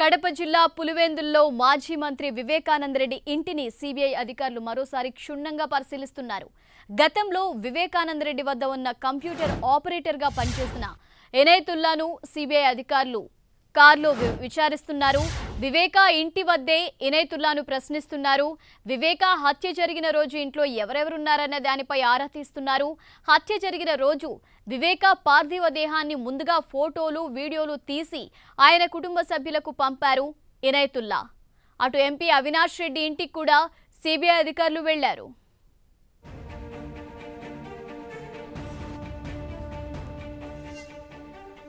కడప జిల్లా పులివేందుల్లో మాజీ మంత్రి వివేకానందరెడ్డి ఇంటిని సిబిఐ అధికారులు మరోసారి క్షుణ్ణంగా పరిశీలిస్తున్నారు గతంలో వివేకానందరెడ్డి వద్ద ఉన్న కంప్యూటర్ ఆపరేటర్గా పనిచేసిన ఎనైతుల్లాను సిబిఐ అధికారులు కారులో విచారిస్తున్నారు వివేకా ఇంటి వద్దే ఇనేతుల్లాను ప్రశ్నిస్తున్నారు వివేకా హత్య జరిగిన రోజు ఇంట్లో ఎవరెవరున్నారన్న దానిపై ఆరా తీస్తున్నారు హత్య జరిగిన రోజు వివేకా పార్థివ దేహాన్ని ముందుగా ఫోటోలు వీడియోలు తీసి ఆయన కుటుంబ సభ్యులకు పంపారు ఇనేతుల్లా అటు ఎంపీ అవినాష్ రెడ్డి ఇంటికి కూడా సిబిఐ అధికారులు వెళ్లారు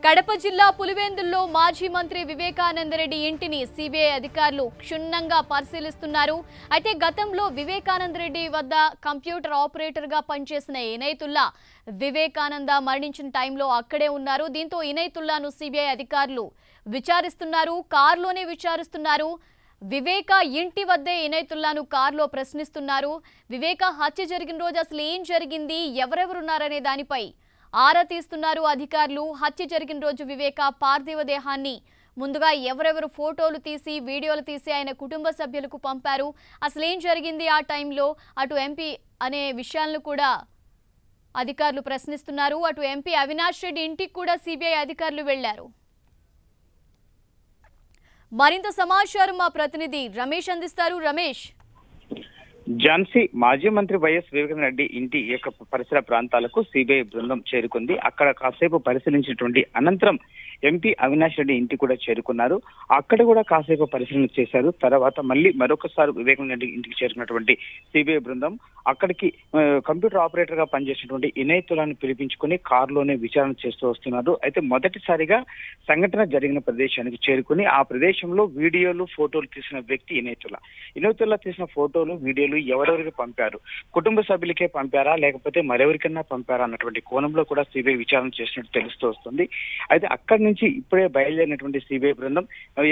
కడప జిల్లా పులివెందుల్లో మాజీ మంత్రి వివేకానందరెడ్డి ఇంటిని సిబిఐ అధికారులు క్షుణ్ణంగా పరిశీలిస్తున్నారు అయితే గతంలో వివేకానందరెడ్డి వద్ద కంప్యూటర్ ఆపరేటర్గా పనిచేసిన ఇనైతుల్లా వివేకానంద మరణించిన టైంలో అక్కడే ఉన్నారు దీంతో ఇనైతుల్లాను సిబిఐ అధికారులు విచారిస్తున్నారు కారులోనే విచారిస్తున్నారు వివేక ఇంటి వద్దే ఇనైతుల్లాను కారులో ప్రశ్నిస్తున్నారు వివేక హత్య జరిగిన రోజు అసలు ఏం జరిగింది ఎవరెవరున్నారనే దానిపై ఆరా తీస్తున్నారు అధికారులు హత్య జరిగిన రోజు వివేక పార్థివ దేహాన్ని ముందుగా ఎవరెవరు ఫోటోలు తీసి వీడియోలు తీసి ఆయన కుటుంబ సభ్యులకు పంపారు అసలు ఏం జరిగింది ఆ టైంలో అటు ఎంపీ అనే విషయాలను కూడా అధికారులు ప్రశ్నిస్తున్నారు అటు ఎంపీ అవినాష్ రెడ్డి ఇంటికి కూడా సిబిఐ అధికారులు వెళ్లారు మరింత సమాచారం మా ప్రతినిధి రమేష్ అందిస్తారు రమేష్ ఝాన్సీ మాజీ మంత్రి వైఎస్ వివేకానంద రెడ్డి ఇంటి యొక్క పరిసర ప్రాంతాలకు సిబిఐ బృందం చేరుకుంది అక్కడ కాసేపు పరిశీలించినటువంటి అనంతరం ఎంపీ అవినాష్ రెడ్డి ఇంటి కూడా చేరుకున్నారు అక్కడ కూడా కాసేపు పరిశీలన చేశారు తర్వాత మళ్ళీ మరొకసారి వివేకానంద రెడ్డి ఇంటికి చేరుకున్నటువంటి సిబిఐ బృందం అక్కడికి కంప్యూటర్ ఆపరేటర్ గా పనిచేసినటువంటి ఇనయ్ పిలిపించుకుని కారులోనే విచారణ చేస్తూ వస్తున్నారు అయితే మొదటిసారిగా సంఘటన జరిగిన ప్రదేశానికి చేరుకుని ఆ ప్రదేశంలో వీడియోలు ఫోటోలు తీసిన వ్యక్తి ఇనేతుల తులా తీసిన ఫోటోలు వీడియోలు ఎవరెవరికి పంపారు కుటుంబ సభ్యులకే పంపారా లేకపోతే మరెవరికన్నా పంపారా అన్నటువంటి కోణంలో కూడా సిబిఐ విచారణ చేసినట్టు తెలుస్తూ వస్తుంది అయితే అక్కడి నుంచి ఇప్పుడే బయలుదేరినటువంటి సిబిఐ బృందం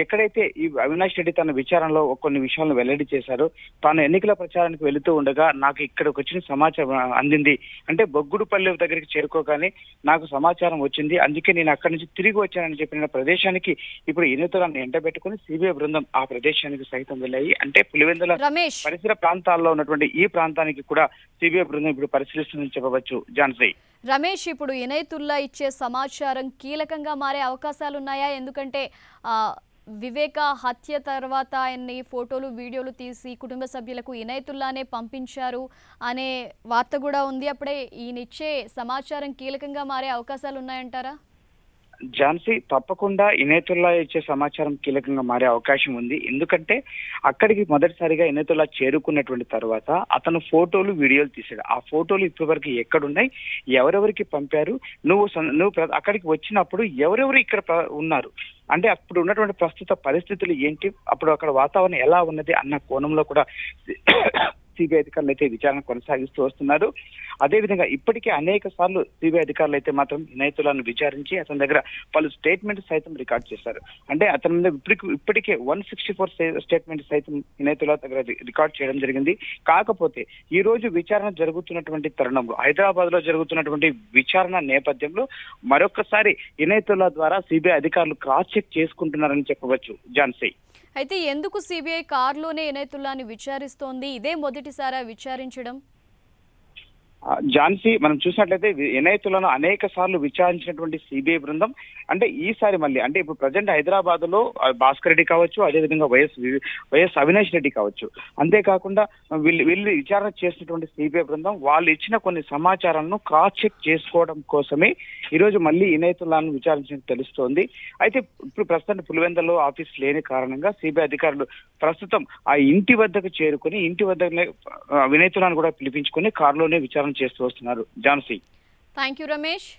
ఎక్కడైతే ఈ అవినాష్ రెడ్డి తన విచారణలో కొన్ని విషయాలను వెల్లడి చేశారు తాను ఎన్నికల ప్రచారానికి వెళుతూ ఉండగా నాకు ఇక్కడికి వచ్చిన సమాచారం అందింది అంటే బొగ్గుడుపల్లి దగ్గరికి చేరుకోగానే నాకు సమాచారం వచ్చింది అందుకే నేను అక్కడి నుంచి తిరిగి వచ్చానని చెప్పిన ప్రదేశానికి ఇప్పుడు ఇనుతలను ఎండబెట్టుకుని సిబిఐ బృందం ఆ ప్రదేశానికి సైతం వెళ్ళాయి అంటే పులివెందుల పరిసర ప్రాంతాల్లో తెలంగాణలో ఉన్నటువంటి ఈ ప్రాంతానికి కూడా సిబిఐ బృందం ఇప్పుడు పరిశీలిస్తుందని చెప్పవచ్చు జాన్సీ రమేష్ ఇప్పుడు ఇనైతుల్లా ఇచ్చే సమాచారం కీలకంగా మారే అవకాశాలు ఉన్నాయా ఎందుకంటే వివేక హత్య తర్వాత ఆయన్ని ఫోటోలు వీడియోలు తీసి కుటుంబ సభ్యులకు ఇనైతుల్లానే పంపించారు అనే వార్త కూడా ఉంది అప్పుడే ఈయనిచ్చే సమాచారం కీలకంగా మారే అవకాశాలు ఉన్నాయంటారా ఝాన్సీ తప్పకుండా ఇనేతుల్లా ఇచ్చే సమాచారం కీలకంగా మారే అవకాశం ఉంది ఎందుకంటే అక్కడికి మొదటిసారిగా ఇనేతుల్లా చేరుకున్నటువంటి తర్వాత అతను ఫోటోలు వీడియోలు తీశాడు ఆ ఫోటోలు ఇప్పటివరకు ఎక్కడున్నాయి ఎవరెవరికి పంపారు నువ్వు నువ్వు అక్కడికి వచ్చినప్పుడు ఎవరెవరు ఇక్కడ ఉన్నారు అంటే అప్పుడు ఉన్నటువంటి ప్రస్తుత పరిస్థితులు ఏంటి అప్పుడు అక్కడ వాతావరణం ఎలా ఉన్నది అన్న కోణంలో కూడా సిబిఐ అధికారులు అయితే విచారణ కొనసాగిస్తూ వస్తున్నారు అదేవిధంగా ఇప్పటికే అనేక సార్లు సిబిఐ అధికారులు అయితే మాత్రం నేతలను విచారించి అతని దగ్గర పలు స్టేట్మెంట్ సైతం రికార్డ్ చేశారు అంటే అతని మీద ఇప్పటికే వన్ సిక్స్టీ ఫోర్ స్టేట్మెంట్ సైతం నేతల దగ్గర రికార్డ్ చేయడం జరిగింది కాకపోతే ఈ రోజు విచారణ జరుగుతున్నటువంటి తరుణంలో హైదరాబాద్ లో జరుగుతున్నటువంటి విచారణ నేపథ్యంలో మరొకసారి వినాయతుల ద్వారా సిబిఐ అధికారులు క్రాస్ చెక్ చేసుకుంటున్నారని చెప్పవచ్చు జాన్సీ అయితే ఎందుకు సిబిఐ కారులోనే ఇనేతుల్లాని విచారిస్తోంది ఇదే మొదటిసారా విచారించడం ఝాన్సీ మనం చూసినట్లయితే ఎనైతులను అనేక సార్లు విచారించినటువంటి సిబిఐ బృందం అంటే ఈసారి మళ్ళీ అంటే ఇప్పుడు ప్రజెంట్ హైదరాబాద్ లో భాస్కర్ రెడ్డి కావచ్చు అదేవిధంగా వైఎస్ వైఎస్ అవినాష్ రెడ్డి కావచ్చు అంతేకాకుండా వీళ్ళు వీళ్ళు విచారణ చేసినటువంటి సిబిఐ బృందం వాళ్ళు ఇచ్చిన కొన్ని సమాచారాలను క్రాస్ చెక్ చేసుకోవడం కోసమే ఈ రోజు మళ్ళీ ఇనేతుల్లాను విచారించినట్టు తెలుస్తోంది అయితే ఇప్పుడు ప్రస్తుతం పులివెందలో ఆఫీస్ లేని కారణంగా సిబిఐ అధికారులు ప్రస్తుతం ఆ ఇంటి వద్దకు చేరుకుని ఇంటి వద్ద వినేతులాను కూడా పిలిపించుకుని కారులోనే విచారణ చేస్తూ వస్తున్నారు జాన్సీ థ్యాంక్ యూ రమేష్